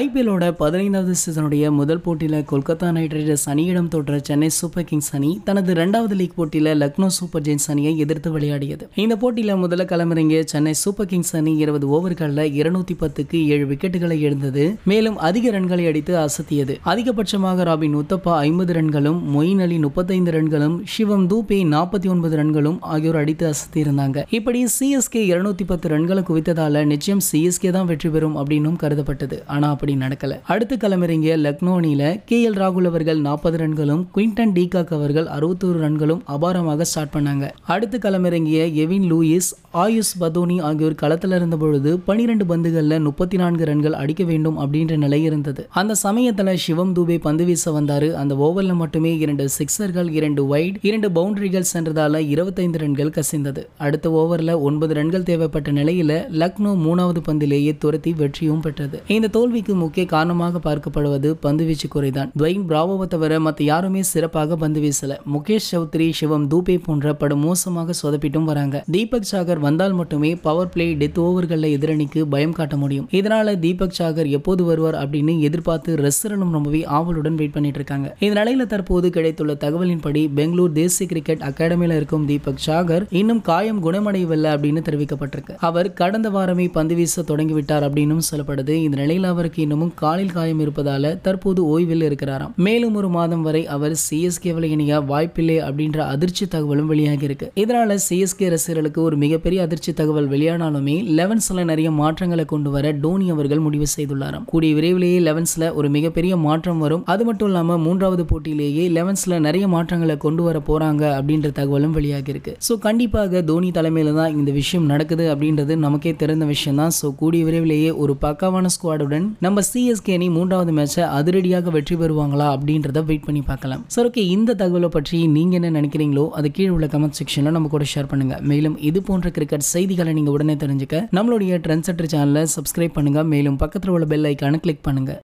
ஐபிஎல்லோட பதினைந்தாவது சீசனுடைய முதல் போட்டியில் கொல்கத்தா நைட் ரைடர்ஸ் அணியிடம் தோற்ற சென்னை சூப்பர் கிங்ஸ் அணி தனது ரெண்டாவது லீக் போட்டியில் லக்னோ சூப்பர் ஜெயின்ஸ் அணியை எதிர்த்து விளையாடியது இந்த போட்டியில் முதல்ல களமிறங்கிய சென்னை சூப்பர் கிங்ஸ் அணி இருபது ஓவர்களில் இருநூத்தி பத்துக்கு ஏழு விக்கெட்டுகளை எழுந்தது மேலும் அதிக ரன்களை அடித்து அசத்தியது அதிகபட்சமாக ராபின் உத்தப்பா ஐம்பது ரன்களும் மொயின் அலி முப்பத்தைந்து ரன்களும் சிவம் தூபே நாற்பத்தி ஒன்பது ரன்களும் ஆகியோர் அடித்து அசத்தியிருந்தாங்க இப்படி சிஎஸ்கே இருநூத்தி பத்து ரன்களை குவித்ததால நிச்சயம் சிஎஸ்கே தான் வெற்றி பெறும் அப்படின்னும் கருதப்பட்டது ஆனால் அப்படி நடக்கல அடுத்து களமிறங்கிய லக்னோ அணியில கே எல் ராகுல் அவர்கள் நாற்பது ரன்களும் குயின்டன் டிகாக் அவர்கள் அறுபத்தோரு ரன்களும் அபாரமாக ஸ்டார்ட் பண்ணாங்க அடுத்து களமிறங்கிய எவின் லூயிஸ் ஆயுஷ் பதோனி ஆகியோர் களத்தில் இருந்த பொழுது பனிரெண்டு பந்துகளில் முப்பத்தி நான்கு ரன்கள் அடிக்க வேண்டும் அப்படின்ற நிலை இருந்தது அந்த சமயத்தில் சிவம் தூபே பந்து வீச வந்தாரு அந்த ஓவரில் மட்டுமே இரண்டு சிக்ஸர்கள் இரண்டு ஒயிட் இரண்டு பவுண்டரிகள் சென்றதால இருபத்தைந்து ரன்கள் கசிந்தது அடுத்த ஓவரில் ஒன்பது ரன்கள் தேவைப்பட்ட நிலையில லக்னோ மூணாவது பந்திலேயே துரத்தி வெற்றியும் பெற்றது இந்த தோல்விக்கு வெற்றிக்கு முக்கிய காரணமாக பார்க்கப்படுவது பந்து வீச்சு குறைதான் துவைன் பிராவோவை தவிர மற்ற யாருமே சிறப்பாக பந்து வீசல முகேஷ் சௌத்ரி சிவம் தூபே போன்ற படம் மோசமாக சொதப்பிட்டும் வராங்க தீபக் சாகர் வந்தால் மட்டுமே பவர் பிளே டெத் ஓவர்கள் எதிரணிக்கு பயம் காட்ட முடியும் இதனால தீபக் சாகர் எப்போது வருவார் அப்படின்னு எதிர்பார்த்து ரசிகனும் ரொம்பவே ஆவலுடன் வெயிட் பண்ணிட்டு இருக்காங்க இந்த நிலையில தற்போது கிடைத்துள்ள தகவலின்படி பெங்களூர் தேசிய கிரிக்கெட் அகாடமியில இருக்கும் தீபக் சாகர் இன்னும் காயம் குணமடையவில்லை அப்படின்னு தெரிவிக்கப்பட்டிருக்கு அவர் கடந்த வாரமே பந்து வீச தொடங்கிவிட்டார் அப்படின்னு சொல்லப்படுது இந்த நிலையில் அவருக்கு இன்னமும் காலில் காயம் இருப்பதால தற்போது ஓய்வில் இருக்கிறாராம் மேலும் ஒரு மாதம் வரை அவர் சிஎஸ்கே இணைய வாய்ப்பில்லை அப்படின்ற அதிர்ச்சி தகவலும் வெளியாகி இருக்கு இதனால சிஎஸ்கே ரசிகர்களுக்கு ஒரு மிகப்பெரிய அதிர்ச்சி தகவல் வெளியானாலுமே லெவன்ஸ்ல நிறைய மாற்றங்களை கொண்டு வர டோனி அவர்கள் முடிவு செய்துள்ளாராம் கூடிய விரைவிலேயே லெவன்ஸ்ல ஒரு மிகப்பெரிய மாற்றம் வரும் அது மட்டும் இல்லாம மூன்றாவது போட்டியிலேயே லெவன்ஸ்ல நிறைய மாற்றங்களை கொண்டு வர போறாங்க அப்படின்ற தகவலும் வெளியாகி இருக்கு சோ கண்டிப்பாக தோனி தலைமையில தான் இந்த விஷயம் நடக்குது அப்படின்றது நமக்கே தெரிந்த விஷயம் தான் சோ கூடிய விரைவிலேயே ஒரு பக்காவான ஸ்குவாடுடன் நம்ம சிஎஸ்கே அணி மூன்றாவது மேட்சை அதிரடியாக வெற்றி பெறுவாங்களா அப்படின்றத வெயிட் பண்ணி பார்க்கலாம் சார் ஓகே இந்த தகவலை பற்றி நீங்கள் என்ன நினைக்கிறீங்களோ அது கீழே உள்ள கமெண்ட் செக்ஷனில் நம்ம கூட ஷேர் பண்ணுங்கள் மேலும் இது போன்ற கிரிக்கெட் செய்திகளை நீங்கள் உடனே தெரிஞ்சுக்க நம்மளுடைய ட்ரெண்ட் சென்டர் சேனலை சப்ஸ்கிரைப் பண்ணுங்கள் மேலும் பக்கத்தில் உள்ள பெல் ஐக்கானை கிளிக் பண்ணுங்கள்